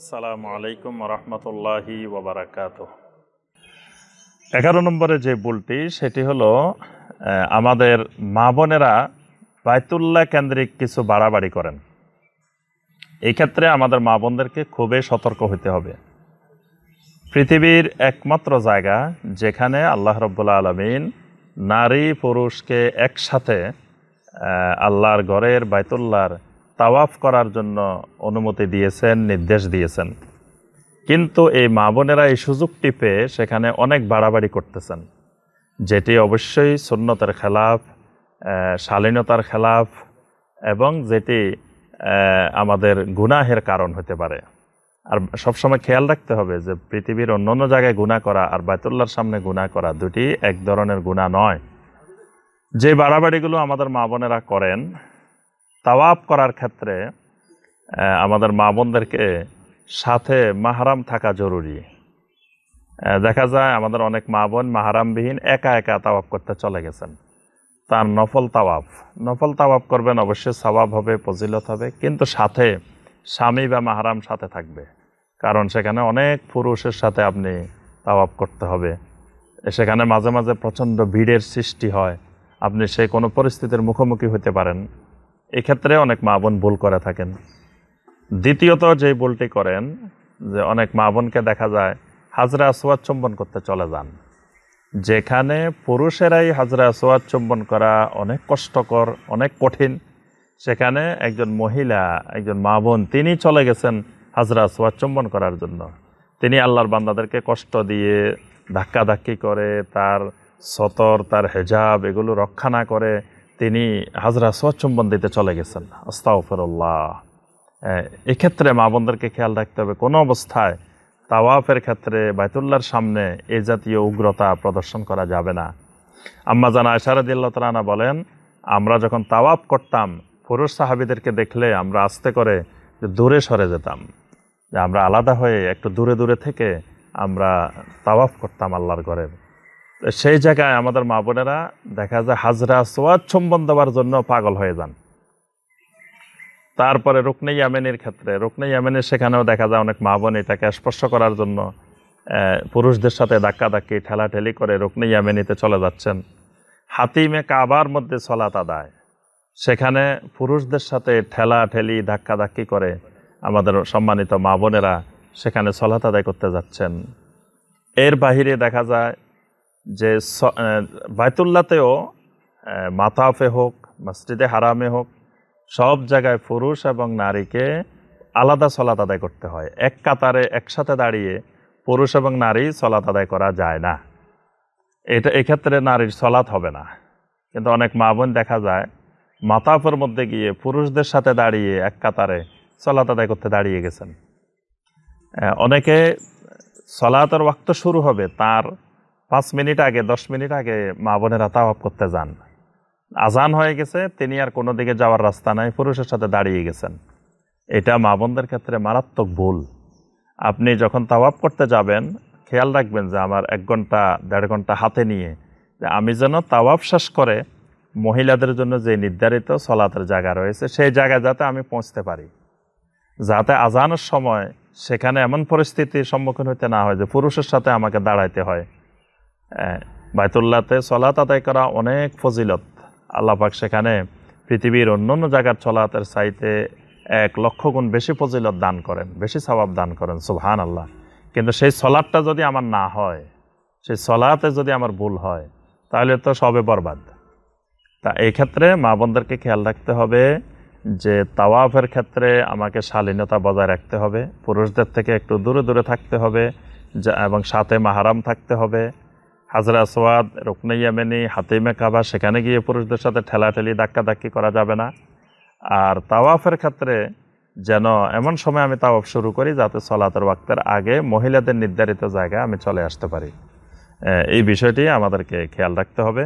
আসসালামু আলাইকুম রহমতুল্লাহি ওবরাকাত এগারো নম্বরে যে ভুলটি সেটি হলো আমাদের মা বোনেরা বায়তুল্লাহ কেন্দ্রিক কিছু বাড়াবাড়ি করেন এই ক্ষেত্রে আমাদের মা বোনদেরকে খুবই সতর্ক হইতে হবে পৃথিবীর একমাত্র জায়গা যেখানে আল্লাহ রব্বুল্লা আলমিন নারী পুরুষকে একসাথে আল্লাহর ঘরের বায়তুল্লার তাওয়াফ করার জন্য অনুমতি দিয়েছেন নির্দেশ দিয়েছেন কিন্তু এই মা বোনেরা এই সুযোগটি পেয়ে সেখানে অনেক বাড়াবাড়ি করতেছেন যেটি অবশ্যই সুন্নতের খেলাফ শালীনতার খেলাফ এবং যেটি আমাদের গুনাহের কারণ হতে পারে আর সবসময় খেয়াল রাখতে হবে যে পৃথিবীর অন্য অন্য জায়গায় গুণা করা আর বায়তুল্লার সামনে গুণা করা দুটি এক ধরনের গুণা নয় যে বাড়াবাড়িগুলো আমাদের মা বোনেরা করেন তাওয়াপ করার ক্ষেত্রে আমাদের মা বোনদেরকে সাথে মাহারাম থাকা জরুরি দেখা যায় আমাদের অনেক মা বোন মাহারামবিহীন একা একা তাওয়াপ করতে চলে গেছেন তার নফল তাওয়াপ নফল তাওয়াপ করবেন অবশ্যই স্বভাব হবে ফজিলত হবে কিন্তু সাথে স্বামী বা মাহারাম সাথে থাকবে কারণ সেখানে অনেক পুরুষের সাথে আপনি তাওয়াপ করতে হবে সেখানে মাঝে মাঝে প্রচণ্ড ভিড়ের সৃষ্টি হয় আপনি সেই কোনো পরিস্থিতির মুখোমুখি হতে পারেন এক্ষেত্রে অনেক মা বোন ভুল করে থাকেন দ্বিতীয়ত যে ভুলটি করেন যে অনেক মা বোনকে দেখা যায় হাজরা সোয়াদ চুম্বন করতে চলে যান যেখানে পুরুষেরাই হাজরা সোয়াদ চুম্বন করা অনেক কষ্টকর অনেক কঠিন সেখানে একজন মহিলা একজন মা বোন তিনি চলে গেছেন হাজরা সোয়াদ চুম্বন করার জন্য তিনি আল্লাহর বান্দাদেরকে কষ্ট দিয়ে ধাক্কাধাক্কি করে তার সতর তার হেজাব এগুলো রক্ষা না করে তিনি হাজরা সোয়াদ দিতে চলে গেছেন আস্তাউফেরুল্লাহ এক্ষেত্রে মা বোনদেরকে খেয়াল রাখতে হবে কোনো অবস্থায় তাওয়াফের ক্ষেত্রে বায়তুল্লার সামনে এ জাতীয় উগ্রতা প্রদর্শন করা যাবে না আম্মা জানা আশারদিল্লা তালানা বলেন আমরা যখন তাওয়াফ করতাম পুরুষ সাহাবিদেরকে দেখলে আমরা আস্তে করে দূরে সরে যেতাম আমরা আলাদা হয়ে একটু দূরে দূরে থেকে আমরা তাওয়াফ করতাম আল্লাহর ঘরের সেই জায়গায় আমাদের মা বোনেরা দেখা যায় হাজরা সোয়াদ সম্বন্ধ দেওয়ার জন্য পাগল হয়ে যান তারপরে রুকনে ইয়ামেনির ক্ষেত্রে রুকনে ইয়ামেনের সেখানেও দেখা যায় অনেক মা বোন এটাকে স্পর্শ করার জন্য পুরুষদের সাথে ধাক্কাধাক্কি ঠেলাঠেলি করে রুকনে ইয়ামেনিতে চলে যাচ্ছেন হাতিমে কাবার মধ্যে সলাত আদায় সেখানে পুরুষদের সাথে ঠেলা ঠেলি ধাক্কাধাক্কি করে আমাদের সম্মানিত মা বোনেরা সেখানে সলাত আদায় করতে যাচ্ছেন এর বাহিরে দেখা যায় যে বায়তুল্লাতেও মাতাফে হোক মসজিদে হারামে হোক সব জায়গায় পুরুষ এবং নারীকে আলাদা সলাত আদায় করতে হয় এক কাতারে একসাথে দাঁড়িয়ে পুরুষ এবং নারী সলাত আদায় করা যায় না এটা এক্ষেত্রে নারীর সলাত হবে না কিন্তু অনেক মা বোন দেখা যায় মাতাফের মধ্যে গিয়ে পুরুষদের সাথে দাঁড়িয়ে এক কাতারে সলাত আদায় করতে দাঁড়িয়ে গেছেন অনেকে সলাতের ওয়াক্ত শুরু হবে তার পাঁচ মিনিট আগে দশ মিনিট আগে মা বোনেরা তাওয়াব করতে যান আজান হয়ে গেছে তিনি আর কোনো দিকে যাওয়ার রাস্তা নাই পুরুষের সাথে দাঁড়িয়ে গেছেন এটা মা বোনদের ক্ষেত্রে মারাত্মক ভুল আপনি যখন তাওয়াব করতে যাবেন খেয়াল রাখবেন যে আমার এক ঘন্টা দেড় ঘন্টা হাতে নিয়ে আমি যেন তাওয়াব শেষ করে মহিলাদের জন্য যে নির্ধারিত চলাতের জায়গা রয়েছে সেই জায়গায় যাতে আমি পৌঁছতে পারি যাতে আজানের সময় সেখানে এমন পরিস্থিতির সম্মুখীন হতে না হয় যে পুরুষের সাথে আমাকে দাঁড়াইতে হয় বায়তুল্লাতে সলাত আদায় করা অনেক ফজিলত আল্লাপাক সেখানে পৃথিবীর অন্য অন্য জায়গার চলাতের সাইতে এক লক্ষ গুণ বেশি ফজিলত দান করেন বেশি স্বভাব দান করেন সুবহান আল্লাহ কিন্তু সেই সলাদটা যদি আমার না হয় সেই সলাতে যদি আমার ভুল হয় তাহলে তো সবে বরবাদ তা এই ক্ষেত্রে মা বোনদেরকে খেয়াল রাখতে হবে যে তাওয়াফের ক্ষেত্রে আমাকে শালীনতা বজায় রাখতে হবে পুরুষদের থেকে একটু দূরে দূরে থাকতে হবে এবং সাথে মাহারাম থাকতে হবে হাজরা আসওয়াদ রুকনাইয়ামেনি হাতিমে কাবা সেখানে গিয়ে পুরুষদের সাথে ঠেলাঠেলি ধাক্কাধাক্কি করা যাবে না আর তাওয়াফের ক্ষেত্রে যেন এমন সময় আমি তাওয়াফ শুরু করি যাতে সলাতের ওয়াক্তের আগে মহিলাদের নির্ধারিত জায়গায় আমি চলে আসতে পারি এই বিষয়টি আমাদেরকে খেয়াল রাখতে হবে